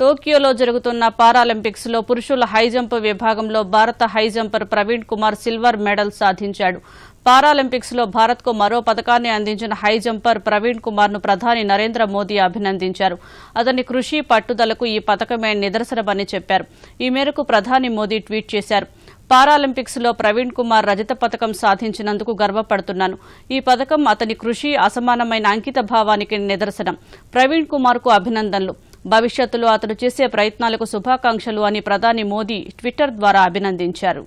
టోక్యోలో జరుగుతున్న పారాలింపిక్స్ లో పురుషుల హైజంప్ విభాగంలో భారత high jumper Praveen Kumar silver medal సాధించాడు పారాలింపిక్స్ లో భారత్ కు మరో పథకాన్ని అందించిన హై జంపర్ ప్రవీణ్ కుమార్ ను ప్రధాని నరేంద్ర మోదీ అభినందించారు అతని కృషి పట్టుదలకు ఈ పథకమే నిదర్శనమని చెప్పారు ఈ మేరకు ప్రధాని మోదీ ట్వీట్ చేశారు పారాలింపిక్స్ లో ప్రవీణ్ కుమార్ రజత పథకం సాధించినందుకు గర్వపడుతున్నాను ఈ పథకం అతని కృషి అసమానమైన అంకిత భావానికి నిదర్శనం ప్రవీణ్ కుమార్ కు అభినందనలు భవిష్యత్తులో అతను చేసే ప్రయత్నాలకు శుభాకాంక్షలు అని ప్రధాని మోదీ ట్విట్టర్ ద్వారా అభినందించారు